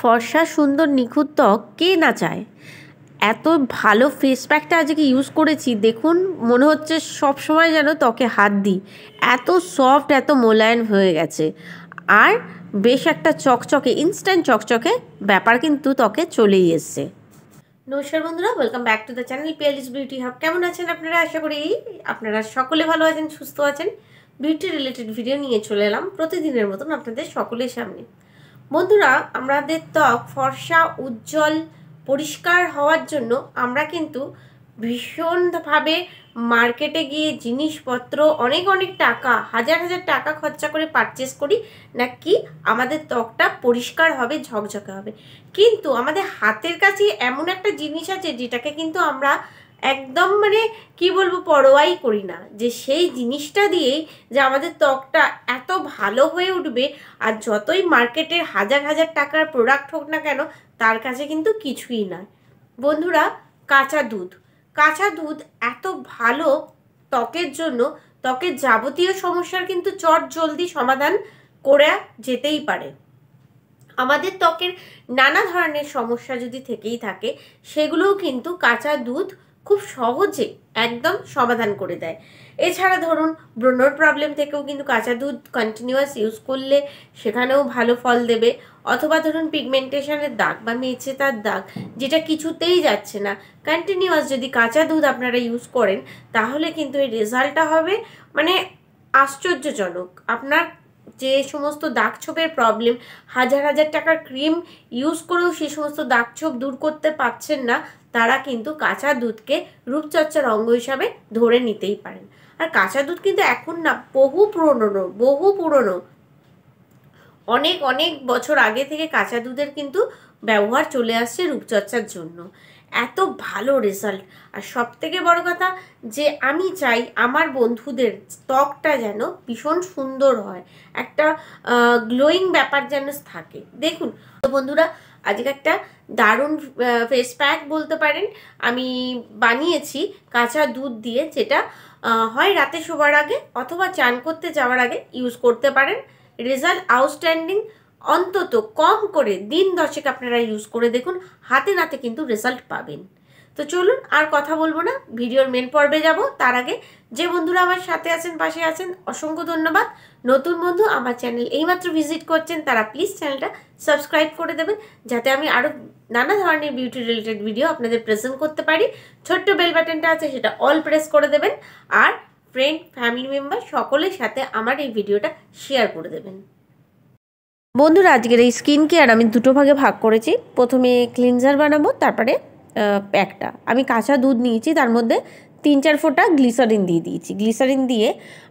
ফর্সা সুন্দর নিখুঁত ত্বক কে না চায় এত ভালো ফেস প্যাকটা আজকে ইউজ করেছি দেখুন মনে হচ্ছে সব সময় যেন ত্বকে হাত দিই এত সফট এত মোলায়েম হয়ে গেছে আর বেশ একটা চকচকে ইনস্ট্যান্ট চকচকে ব্যাপার কিন্তু ত্বকে চলেই এসছে নমস্কার বন্ধুরা welcome back to the channel Piyali's beauty hub কেমন আছেন আপনারা আশা করি আপনারা সকলে ভালো আছেন সুস্থ আছেন বিউটি রিলেটেড ভিডিও নিয়ে চলে এলাম প্রতিদিনের মতন আপনাদের সকলের সামনে বন্ধুরা আমাদের ত্বক ফর্সা উজ্জ্বল পরিষ্কার হওয়ার জন্য আমরা কিন্তু ভীষণভাবে মার্কেটে গিয়ে জিনিসপত্র অনেক অনেক টাকা হাজার হাজার টাকা খরচা করে পারচেস করি নাকি আমাদের ত্বকটা পরিষ্কার হবে ঝকঝকে হবে কিন্তু আমাদের হাতের কাছে এমন একটা জিনিস আছে যেটাকে কিন্তু আমরা একদম মানে কি বলবো পরোয়াই করি না যে সেই জিনিসটা দিয়েই যে আমাদের ত্বকটা এত ভালো হয়ে উঠবে আর যতই মার্কেটের হাজার হাজার টাকার প্রোডাক্ট হোক না কেন তার কাছে কিন্তু কিছুই নয় বন্ধুরা কাঁচা দুধ কাঁচা দুধ এত ভালো ত্বকের জন্য ত্বকের যাবতীয় সমস্যার কিন্তু চট জলদি সমাধান করে যেতেই পারে আমাদের ত্বকের নানা ধরনের সমস্যা যদি থেকেই থাকে সেগুলোও কিন্তু কাঁচা দুধ খুব সহজে একদম সমাধান করে দেয় এছাড়া ধরুন ব্রণর প্রবলেম থেকেও কিন্তু কাঁচা দুধ কন্টিনিউয়াস ইউজ করলে সেখানেও ভালো ফল দেবে অথবা ধরুন পিগমেন্টেশনের দাগ বা মেছে তার দাগ যেটা কিছুতেই যাচ্ছে না কন্টিনিউয়াস যদি কাঁচা দুধ আপনারা ইউজ করেন তাহলে কিন্তু এই রেজাল্টটা হবে মানে আশ্চর্যজনক আপনার যে সমস্ত দাগছোপের প্রবলেম হাজার হাজার টাকার ক্রিম ইউজ করেও সে সমস্ত দাগছোপ দূর করতে পারছেন না তারা কিন্তু কাঁচা দুধকে রূপচর্চার অঙ্গ হিসাবে ধরে নিতেই পারেন আর কাঁচা দুধ কিন্তু এখন না বহু পুরনো বহু পুরনো অনেক অনেক বছর আগে থেকে কাঁচা দুধের কিন্তু ব্যবহার চলে আসছে রূপচর্চার জন্য এত ভালো রেজাল্ট আর সব থেকে বড় কথা যে আমি চাই আমার বন্ধুদের ত্বকটা যেন ভীষণ সুন্দর হয় একটা গ্লোয়িং ব্যাপার যেন থাকে দেখুন বন্ধুরা আজকে একটা দারুণ ফেস প্যাক বলতে পারেন আমি বানিয়েছি কাঁচা দুধ দিয়ে যেটা হয় রাতে শোবার আগে অথবা চান করতে যাওয়ার আগে ইউজ করতে পারেন রেজাল্ট আউটস্ট্যান্ডিং অন্তত কম করে দিন দশেক আপনারা ইউজ করে দেখুন হাতে নাতে কিন্তু রেজাল্ট পাবেন তো চলুন আর কথা বলবো না ভিডিওর মেন পর্বে যাব তার আগে যে বন্ধুরা আমার সাথে আছেন পাশে আছেন অসংখ্য ধন্যবাদ নতুন বন্ধু আমার চ্যানেল এইমাত্র ভিজিট করছেন তারা প্লিজ চ্যানেলটা সাবস্ক্রাইব করে দেবেন যাতে আমি আরও নানা ধরনের বিউটি রিলেটেড ভিডিও আপনাদের প্রেজেন্ট করতে পারি ছোট্ট বেল বাটনটা আছে সেটা অল প্রেস করে দেবেন আর ফ্রেন্ড ফ্যামিলি মেম্বার সকলের সাথে আমার এই ভিডিওটা শেয়ার করে দেবেন বন্ধুরা আজকের এই স্কিন কেয়ার আমি দুটো ভাগে ভাগ করেছি প্রথমে ক্লিনজার বানাবো তারপরে প্যাকটা আমি কাঁচা দুধ নিয়েছি তার মধ্যে তিন চার ফোঁটা গ্লিসারিন দিয়ে দিয়েছি গ্লিসারিন দিয়ে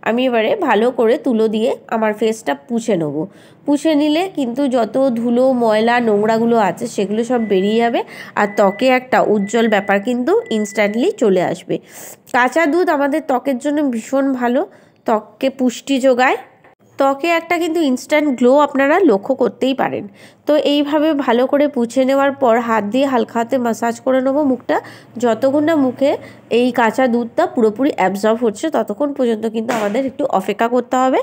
আমি এবারে ভালো করে তুলো দিয়ে আমার ফেসটা পুষে নেবো পুষে নিলে কিন্তু যত ধুলো ময়লা নোংরাগুলো আছে সেগুলো সব বেরিয়ে যাবে আর ত্বকে একটা উজ্জ্বল ব্যাপার কিন্তু ইনস্ট্যান্টলি চলে আসবে কাঁচা দুধ আমাদের ত্বকের জন্য ভীষণ ভালো ত্বককে পুষ্টি যোগায় ত্বকে একটা কিন্তু ইনস্ট্যান্ট গ্লো আপনারা লক্ষ্য করতেই পারেন তো এইভাবে ভালো করে পুছে নেওয়ার পর হাত দিয়ে হালকা হাতে মাসাজ করে নেবো মুখটা যতক্ষণ না মুখে এই কাঁচা দুধটা পুরোপুরি অ্যাবজর্ব হচ্ছে ততক্ষণ পর্যন্ত কিন্তু আমাদের একটু অপেক্ষা করতে হবে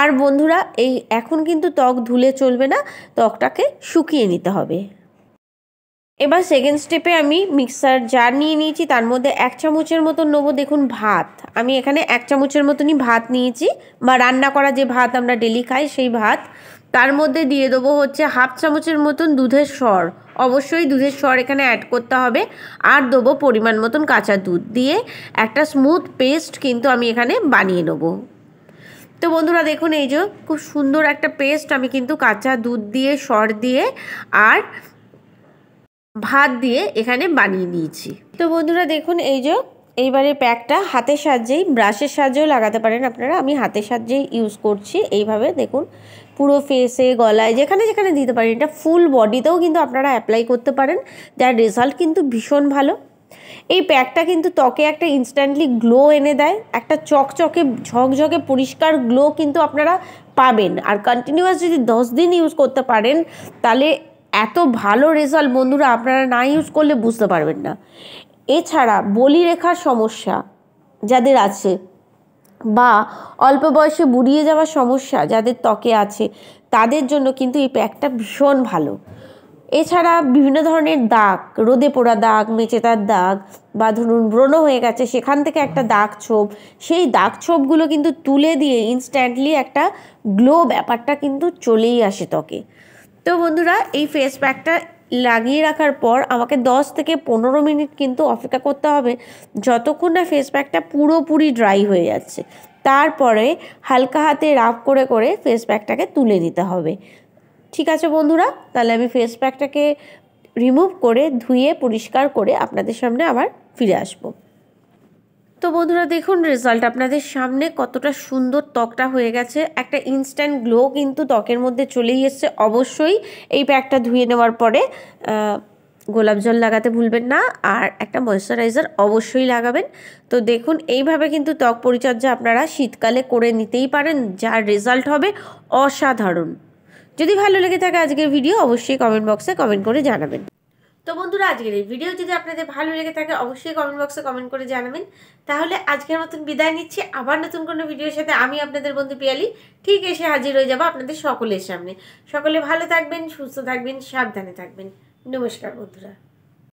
আর বন্ধুরা এই এখন কিন্তু ত্বক ধুলে চলবে না ত্বকটাকে শুকিয়ে নিতে হবে এবার সেকেন্ড স্টেপে আমি মিক্সার জার নিয়ে নিয়েছি তার মধ্যে এক চামচের মতন নেবো দেখুন ভাত আমি এখানে এক চামচের মতনই ভাত নিয়েছি বা রান্না করা যে ভাত আমরা ডেলি খাই সেই ভাত তার মধ্যে দিয়ে দেবো হচ্ছে হাফ চামচের মতন দুধের স্বর অবশ্যই দুধের স্বর এখানে অ্যাড করতে হবে আর দেবো পরিমাণ মতন কাঁচা দুধ দিয়ে একটা স্মুথ পেস্ট কিন্তু আমি এখানে বানিয়ে নেবো তো বন্ধুরা দেখুন এই যে খুব সুন্দর একটা পেস্ট আমি কিন্তু কাঁচা দুধ দিয়ে সর দিয়ে আর ভাত দিয়ে এখানে বানিয়ে নিয়েছি তো বন্ধুরা দেখুন এই যে এইবারে প্যাকটা হাতের সাহায্যেই ব্রাশের সাহায্যেও লাগাতে পারেন আপনারা আমি হাতের সাহায্যেই ইউজ করছি এইভাবে দেখুন পুরো ফেসে গলায় যেখানে যেখানে দিতে পারেন এটা ফুল বডিতেও কিন্তু আপনারা অ্যাপ্লাই করতে পারেন যার রেজাল্ট কিন্তু ভীষণ ভালো এই প্যাকটা কিন্তু ত্বকে একটা ইনস্ট্যান্টলি গ্লো এনে দেয় একটা চকচকে ঝকঝকে পরিষ্কার গ্লো কিন্তু আপনারা পাবেন আর কন্টিনিউয়াস যদি দশ দিন ইউজ করতে পারেন তাহলে এত ভালো রেজাল্ট বন্ধুরা আপনারা না ইউজ করলে বুঝতে পারবেন না এছাড়া বলি রেখার সমস্যা যাদের আছে বা অল্প বয়সে বুড়িয়ে যাওয়ার সমস্যা যাদের ত্বকে আছে তাদের জন্য কিন্তু এই প্যাকটা ভীষণ ভালো এছাড়া বিভিন্ন ধরনের দাগ রোদে পোড়া দাগ মেচেতার দাগ বা ধরুন ব্রণ হয়ে গেছে সেখান থেকে একটা দাগ ছোপ সেই দাগ ছোপগুলো কিন্তু তুলে দিয়ে ইনস্ট্যান্টলি একটা গ্লো ব্যাপারটা কিন্তু চলেই আসে ত্বকে তো বন্ধুরা এই ফেস প্যাকটা লাগিয়ে রাখার পর আমাকে 10 থেকে পনেরো মিনিট কিন্তু অপেক্ষা করতে হবে যতক্ষণ না ফেস প্যাকটা পুরোপুরি ড্রাই হয়ে যাচ্ছে তারপরে হালকা হাতে রাফ করে করে ফেস প্যাকটাকে তুলে নিতে হবে ঠিক আছে বন্ধুরা তাহলে আমি ফেস প্যাকটাকে রিমুভ করে ধুয়ে পরিষ্কার করে আপনাদের সামনে আবার ফিরে আসবো তো বন্ধুরা দেখুন রেজাল্ট আপনাদের সামনে কতটা সুন্দর ত্বকটা হয়ে গেছে একটা ইনস্ট্যান্ট গ্লো কিন্তু ত্বকের মধ্যে চলেই এসছে অবশ্যই এই প্যাকটা ধুয়ে নেওয়ার পরে গোলাপ জল লাগাতে ভুলবেন না আর একটা ময়শ্চারাইজার অবশ্যই লাগাবেন তো দেখুন এইভাবে কিন্তু ত্বক পরিচর্যা আপনারা শীতকালে করে নিতেই পারেন যার রেজাল্ট হবে অসাধারণ যদি ভালো লেগে থাকে আজকের ভিডিও অবশ্যই কমেন্ট বক্সে কমেন্ট করে জানাবেন তো বন্ধুরা আজকের এই ভিডিও যদি আপনাদের ভালো লেগে থাকে অবশ্যই কমেন্ট বক্সে কমেন্ট করে জানাবেন তাহলে আজকের মতন বিদায় নিচ্ছি আবার নতুন কোনো ভিডিওর সাথে আমি আপনাদের বন্ধু পিয়ালি ঠিক এসে হাজির হয়ে যাব আপনাদের সকলের সামনে সকলে ভালো থাকবেন সুস্থ থাকবেন সাবধানে থাকবেন নমস্কার বন্ধুরা